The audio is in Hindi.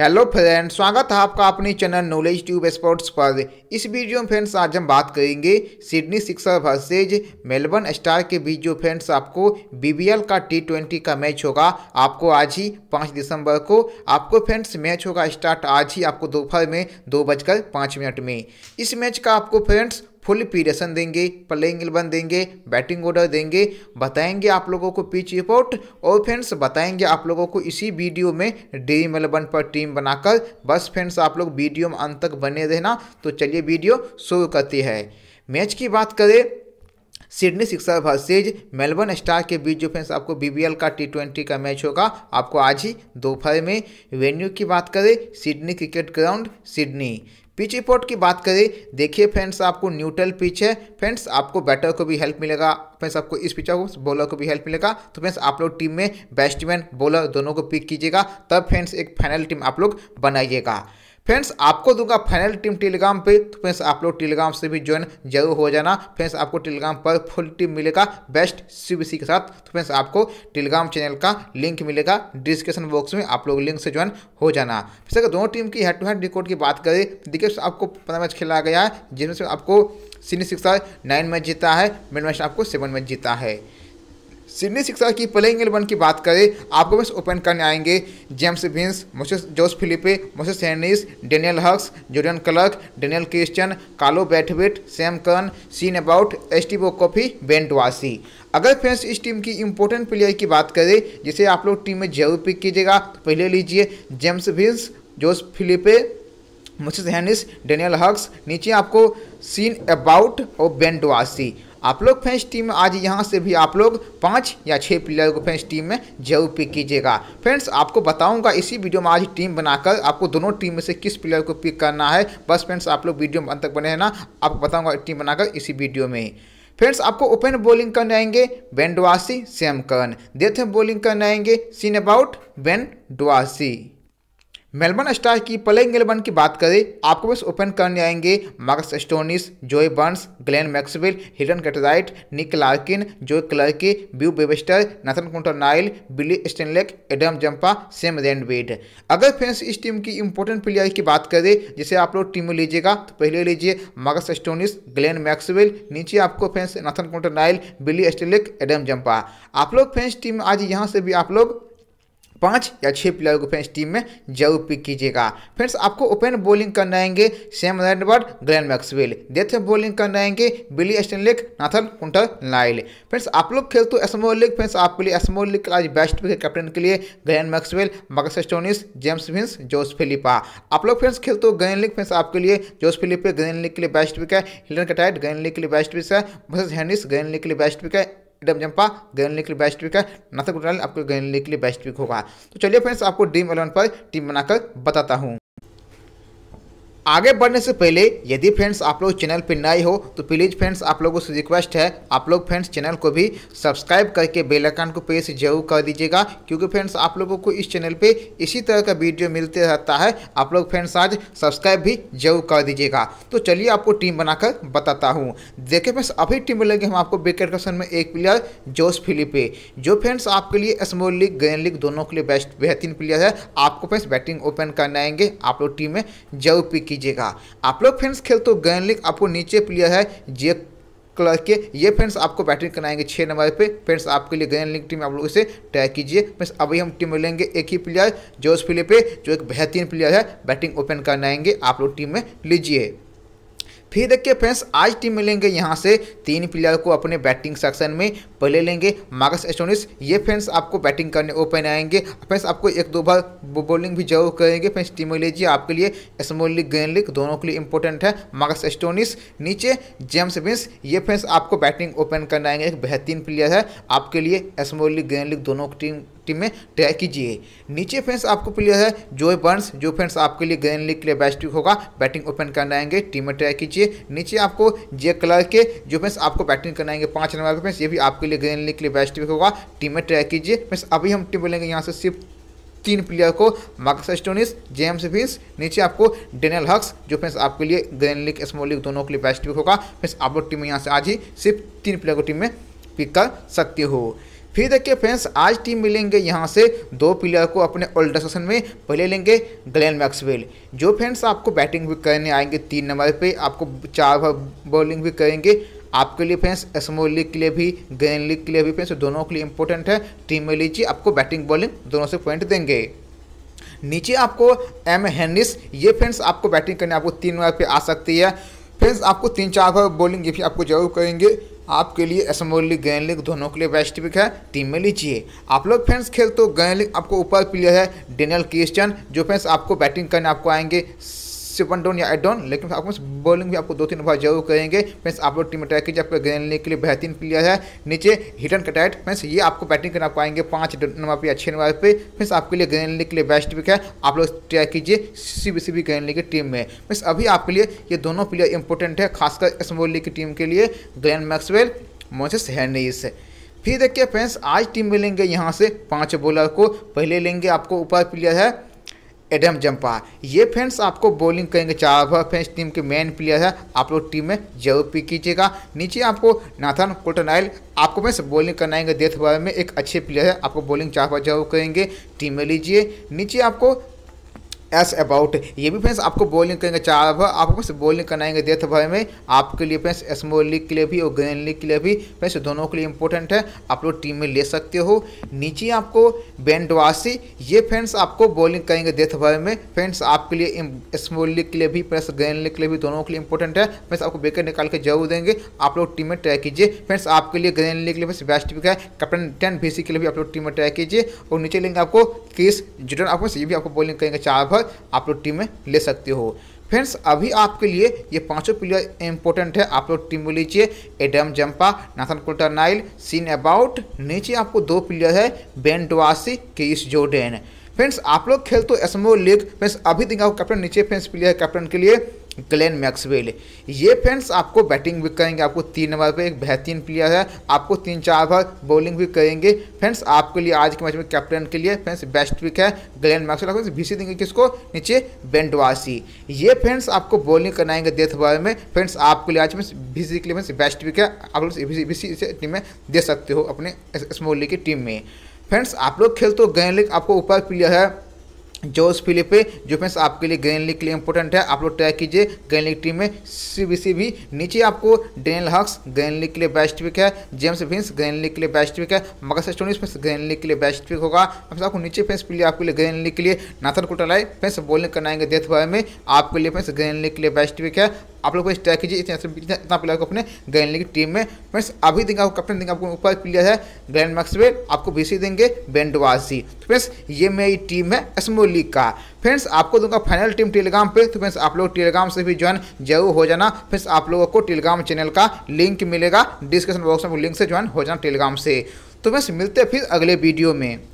हेलो फ्रेंड्स स्वागत है आपका अपने चैनल नॉलेज ट्यूब स्पोर्ट्स पर इस वीडियो में फ्रेंड्स आज हम बात करेंगे Sydney Sixer versus Melbourne Star के बीच जो फ्रेंड्स आपको बीबीएल का टी ट्वेंटी का मैच होगा आपको आज ही पाँच दिसंबर को आपको फ्रेंड्स मैच होगा स्टार्ट आज ही आपको दोपहर में दो बजकर पाँच मिनट में इस मैच का आपको फ्रेंड्स फुल पीरियसन देंगे प्लेइंग एलेवन देंगे बैटिंग ऑर्डर देंगे बताएंगे आप लोगों को पिच रिपोर्ट और फ्रेंड्स बताएंगे आप लोगों को इसी वीडियो में ड्रीम इलेवन पर टीम बनाकर बस फ्रेंड्स आप लोग वीडियो में अंत तक बने रहना तो चलिए वीडियो शुरू करती है मैच की बात करें Sydney Sixer versus Melbourne Star के बीच जो फ्रेंड्स आपको बीबीएल का टी ट्वेंटी का मैच होगा आपको आज ही दोपहर में वेन्यू की बात करें Sydney Cricket Ground Sydney pitch report की बात करें देखिए फ्रेंड्स आपको न्यूट्रल पिच है फ्रेंड्स आपको बैटर को भी हेल्प मिलेगा फ्रेंड्स आपको इस पिच को बॉलर को भी हेल्प मिलेगा तो फ्रेंड्स आप लोग टीम में बैट्समैन बॉलर दोनों को पिक कीजिएगा तब फ्रेंड्स एक फाइनल टीम आप लोग बनाइएगा फ्रेंड्स आपको दूंगा फाइनल टीम टेलीग्राम पे तो फ्रेंड्स आप लोग टेलीग्राम से भी ज्वाइन जरूर हो जाना फ्रेंड्स आपको टेलीग्राम पर फुल टीम मिलेगा बेस्ट सीबीसी के साथ तो फ्रेंड्स आपको टेलीग्राम चैनल का लिंक मिलेगा डिस्क्रिप्शन बॉक्स में आप लोग लिंक से ज्वाइन हो जाना फिर अगर दोनों टीम की हेड टू हेड रिकॉर्ड की बात करें तो देखिए आपको पंद्रह मैच खेला गया है जिसमें से आपको सीनियर सिक्सर नाइन मैच जीता है मिड मैच आपको सेवन मैच जीता है सिडनी सिक्सर की प्लेइंग एलेवन की बात करें आपको बस ओपन करने आएंगे James Vince Moses Josh Philippe Moses Henriques Daniel Hughes Jordan Clark Daniel Christian Carlos Brathwaite Sam Curran Sean Abbott Steve O'Keefe Ben Dwarshuis अगर फ्रेंड्स इस टीम की इंपॉर्टेंट प्लेयर की बात करें जिसे आप लोग टीम में जरूर पिक कीजिएगा तो पहले लीजिए James Vince Josh Philippe Moses Henriques Daniel Hughes नीचे आपको सीन अबाउट और बेंडवासी आप लोग फेंस टीम में आज यहाँ से भी आप लोग पाँच या छः प्लेयर को फेंस टीम में जरूर पिक कीजिएगा फ्रेंड्स आपको बताऊंगा इसी वीडियो में आज टीम बनाकर आपको दोनों टीम में से किस प्लेयर को पिक करना है बस फ्रेंड्स आप लोग वीडियो में अंत तक बने ना आपको बताऊँगा टीम बनाकर इसी वीडियो में ही फ्रेंड्स आपको ओपन बॉलिंग करने आएंगे बेन डुआसी सेम कर्न हैं बॉलिंग करने आएंगे Sean Abbott Ben Dwarshuis Melbourne Star की प्लेइंग एलेवन की बात करें आपको बस ओपन करने आएंगे Marcus Stoinis Joe Burns Glenn Maxwell Hilton Cartwright Nick Larkin Joe Clarke Beau Webster Nathan Coulter Nile Billy Stanlake Adam Zampa Sam Rainbird अगर फैंस इस टीम की इंपॉर्टेंट प्लेयर की बात करें जिसे आप लोग टीम में लीजिएगा तो पहले लीजिए मार्क्स स्टोनिस ग्लैन मैक्सवेल नीचे आपको fans Nathan Coulter Nile Billy Stanlake Adam Zampa आप लोग फैंस टीम आज यहाँ से भी आप लोग पाँच या छः प्लेयर को फ्रेंड्स टीम में जरूर पिक कीजिएगा फ्रेंड्स आपको ओपन बॉलिंग करना आएंगे Sam Rainbird Glenn Maxwell death bowling करना आएंगे बिली स्टेनलिक नाथन कुंटर लाइल फ्रेंड्स आप लोग खेल तो स्मॉल लीग फ्रेंड्स आपके लिए स्मॉल लीग आज बेस्ट पिक कैप्टन के लिए Glenn Maxwell Marcus Stoinis James Vince Josh Philippe आप लोग फ्रेंड्स खेल तो ग्रैन लीग फ्रेंड्स आपके लिए जोस फिलिपे ग्रैन लीग के लिए बेस्ट पिक है हिलन कटाइट ग्रैन लीग के लिए बेस्ट पिक है वर्सेज हैनिस ग्रैन लीग के लिए बेस्ट पिक है ड्रीम जंपा गैलने के लिए बेस्ट विक है नथक आपको गैलने के लिए बेस्ट विक होगा तो चलिए फ्रेंड्स आपको ड्रीम इलेवन पर टीम बनाकर बताता हूँ आगे बढ़ने से पहले यदि फ्रेंड्स आप लोग चैनल पर नए हो तो प्लीज़ फ्रेंड्स आप लोगों से रिक्वेस्ट है आप लोग फ्रेंड्स चैनल को भी सब्सक्राइब करके बेल आइकन को प्रेस जरूर कर दीजिएगा क्योंकि फ्रेंड्स आप लोगों को इस चैनल पे इसी तरह का वीडियो मिलते रहता है आप लोग फ्रेंड्स आज सब्सक्राइब भी जरूर कर दीजिएगा तो चलिए आपको टीम बनाकर बताता हूँ देखिए फ्रेंड्स अभी टीम में लगे हम आपको विकेट कसन में एक प्लेयर जोश फिलिपे जो फ्रेंड्स आपके लिए स्मॉल लीग ग्रैंड लीग दोनों के लिए बेस्ट बेहतरीन प्लेयर है आपको फ्रेंड्स बैटिंग ओपन करने आएंगे आप लोग टीम में जरूर पिक कीजिएगा आप लोग फ्रेंड्स खेल तो गैन आपको नीचे प्लेयर है जे कलर के ये फ्रेंड्स आपको बैटिंग कराएंगे छः नंबर पे फ्रेंड्स आपके लिए गैन लिंक टीम आप लोग इसे ट्राई कीजिए फ्रेंड्स अभी हम टीम में लेंगे एक ही प्लेयर जोश फिले जो एक बेहतरीन प्लेयर है बैटिंग ओपन करनाएंगे आप लोग टीम में लीजिए फिर देखिए फ्रेंड्स आज टीम मिलेंगे यहाँ से तीन प्लेयर को अपने बैटिंग सेक्शन में पहले लेंगे मार्कस एस्टोनिस ये फ्रेंड्स आपको बैटिंग करने ओपन आएंगे फ्रेंड्स आपको एक दो बार बॉलिंग भी जरूर करेंगे फ्रेंड्स टीम लीजिए आपके लिए स्मॉल लीग ग्रेन लीग दोनों के लिए इंपॉर्टेंट है मार्कस एस्टोनिस नीचे जेम्स विंस ये फ्रेंड्स आपको बैटिंग ओपन करने आएंगे एक बेहतरीन प्लेयर है आपके लिए स्मॉल लीग ग्रेन लीग दोनों टीम टीम में ट्राई कीजिए नीचे फ्रेंड्स आपको प्लेयर है जोए बर्न्स जो फ्रेंड्स आपके लिए ग्रैंड लीग के लिए बेस्ट होगा बैटिंग ओपन करने आएंगे टीम में ट्राई कीजिए नीचे आपको जे कलर के जो फ्रेंड्स आपको बैटिंग आएंगे पाँच नंबर के फ्रेंड्स ये भी आपके लिए ग्रैंड लीग के लिए बेस्ट होगा टीम में ट्राई कीजिए फ्रेंड्स अभी हम टीम बोलेंगे यहाँ से सिर्फ तीन प्लेयर को मार्क्स एस्टोनिस जेम्स फिंस नीचे आपको डेनियल हक्स जो फ्रेंड्स आपके लिए ग्रैंड लीग स्मॉल लीग दोनों के लिए बेस्ट होगा फ्रेंड्स आप लोग टीम में यहाँ से आज ही सिर्फ तीन प्लेयर को टीम में पिक कर सकते हो फिर देखिए फ्रेंड्स आज टीम मिलेंगे यहाँ से दो प्लेयर को अपने ओल्ड सेशन में पहले लेंगे ग्लेन मैक्सवेल जो फ्रेंड्स आपको बैटिंग भी करने आएंगे तीन नंबर पे आपको चार बॉलिंग भी करेंगे आपके लिए फ्रेंड्स स्मॉल लीग के लिए भी ग्रेन लीग के लिए भी फ्रेंड्स दोनों के लिए इंपॉर्टेंट है टीम में लीजिए आपको बैटिंग बॉलिंग दोनों से पॉइंट देंगे नीचे आपको एम हेनिस ये फ्रेंड्स आपको बैटिंग करने आपको तीन ओवर पर आ सकती है फ्रेंड्स आपको तीन चार ओवर बॉलिंग ये भी आपको जरूर करेंगे आपके लिए असमोल लीग गैन लीग दोनों के लिए बेस्ट पिक है टीम में लीजिए आप लोग फ्रेंड्स खेल तो गैन लीग आपको ऊपर प्लेयर है डेनियल क्रिस्टन जो फ्रेंड्स आपको बैटिंग करने आपको आएंगे सिपन डाउन या एड डाउन लेकिन आपको बॉलिंग भी आपको दो तीन ओवर जरूर करेंगे फ्रेंड्स आप लोग टीम अटैक कीजिए आपको गेंद के लिए बेहतरीन प्लेयर है नीचे हिट एंड कटैट फ्रेंड्स ये आपको बैटिंग करना पाएंगे पाँच नंबर पर या छः नंबर पर फ्रेंड्स आपके लिए गेंद लेने के लिए बेस्ट पिक है आप लोग ट्रैक कीजिए सी बी सी बी गेंद की टीम में फ्रेंड्स अभी आपके लिए ये दोनों प्लेयर इंपॉर्टेंट है खासकर स्मॉल लीग की टीम के लिए ग्लैन मैक्सवेल मोसेस हैनरीज फिर देखिए फ्रेंड्स आज टीम मिलेंगे यहाँ से पाँच बॉलर को पहले लेंगे आपको ऊपर प्लेयर है एडम जंपा ये फ्रेंड्स आपको बॉलिंग करेंगे चार ओवर फ्रेंड्स टीम के मेन प्लेयर है आप लोग टीम में जरूर पिक कीजिएगा नीचे आपको नाथन कोटनाइल आपको फ्रेंड्स बॉलिंग करनाएंगे डेथ बॉल में एक अच्छे प्लेयर है आपको बॉलिंग चार ओवर जरूर करेंगे टीम में लीजिए नीचे आपको एस अबाउट ये भी फ्रेंड्स आपको बोलिंग करेंगे चार ओवर आपको फ्रेंड्स बॉलिंग कराएंगे डेथ ओवर में आपके लिए फ्रेंड्स स्मॉल लीग के लिए भी और ग्रैंड लीग के लिए भी फ्रेंड्स दोनों के लिए इंपॉर्टेंट है आप लोग टीम में ले सकते हो नीचे आपको बेंडवासी ये फ्रेंड्स आपको बॉलिंग करेंगे डेथ ओवर में फ्रेंड्स आपके लिए स्मॉल लीग के लिए भी प्लस ग्रैंड लीग के लिए भी दोनों के लिए इंपॉर्टेंट है फ्रेंड्स आपको बेकर निकाल के जरूर देंगे आप लोग टीम में ट्राई कीजिए फ्रेंड्स आपके लिए ग्रैंड लीग के लिए फ्रेंड्स बेस्ट पिक है कैप्टन टेन बी के लिए भी आप लोग टीम में ट्राई कीजिए और नीचे लेंगे आपको किस जुटन आपको ये भी आपको बॉलिंग करेंगे चार ओवर पर आप लोग टीम में ले सकते हो फ्रेंड्स अभी आपके लिए ये पांचों प्लेयर इंपॉर्टेंट है आप लोग टीम में लीजिए Adam Zampa Nathan Coulter Nile Sean Abbott नीचे आपको दो प्लेयर है Ben Dwarshuis Chris Jordan friends आप लोग खेल तो एसमो लीग फ्रेंड्स अभी दिखाओ कैप्टन नीचे फ्रेंड्स प्लेयर कैप्टन के लिए ग्लेन मैक्सवेल ये फ्रेंड्स आपको बैटिंग भी करेंगे आपको तीन नंबर पर एक बेहतरीन प्लेयर है आपको तीन चार बार बॉलिंग भी करेंगे फ्रेंड्स आपके लिए आज के मैच में कैप्टन के लिए फ्रेंड्स बेस्ट विक है ग्लैन मैक्सवेल फ्रेंड्स भीसी देंगे किसको नीचे बेंडवासी ये फ्रेंड्स आपको बॉलिंग कराएंगे डेथ बॉल में फ्रेंड्स आपके लिए आज में भीसी के लिए फ्रेंड्स बेस्ट विक है आप लोग इसे टीम में दे सकते हो अपने स्मॉल लीग की टीम में फ्रेंड्स आप लोग खेल तो गए लेकिन आपको ऊपर प्लेयर है जोस फिलिप जो फ्रेंड्स आपके लिए ग्रेन लीग के लिए इंपॉर्टेंट है आप लोग ट्राई कीजिए ग्रेन लीग टीम में सीबीसी भी नीचे आपको डेनल हक्स ग्रेन लीग के लिए बेस्ट पिक है जेम्स विंस ग्रेन लीग के लिए बेस्ट पिक है Marcus Stoinis friends grand league के लिए बेस्ट पिक होगा फ्रेंड्स आपको नीचे फेंस प्ले आपके लिए ग्रेन लीग के लिए नाथन कोटालाय फेंस बॉलिंग करनाएंगे डेथ बॉय में आपके लिए फेंस ग्रेन लीग के लिए बेस्ट पिक है आप लोग को स्ट्राइक कीजिए इतना प्लेयर को अपने ग्रैंड लीग टीम में फ्रेंड्स अभी देंगे आपको कैप्टन देंगे आपको ऊपर प्लेयर है ग्रैंड मैक्सवेल आपको बी सी देंगे बेंडवासी तो फ्रेंड्स ये मेरी टीम है एसमो लीग का फ्रेंड्स आपको दूंगा फाइनल टीम टेलीग्राम पे तो फ्रेंड्स आप लोग टेलीग्राम से भी ज्वाइन जरूर हो जाना फ्रेंड्स आप लोगों को टेलीग्राम चैनल का लिंक मिलेगा डिस्क्रिप्शन बॉक्स में लिंक से ज्वाइन हो जाना टेलीग्राम से तो फ्रेंड्स मिलते हैं फिर अगले वीडियो में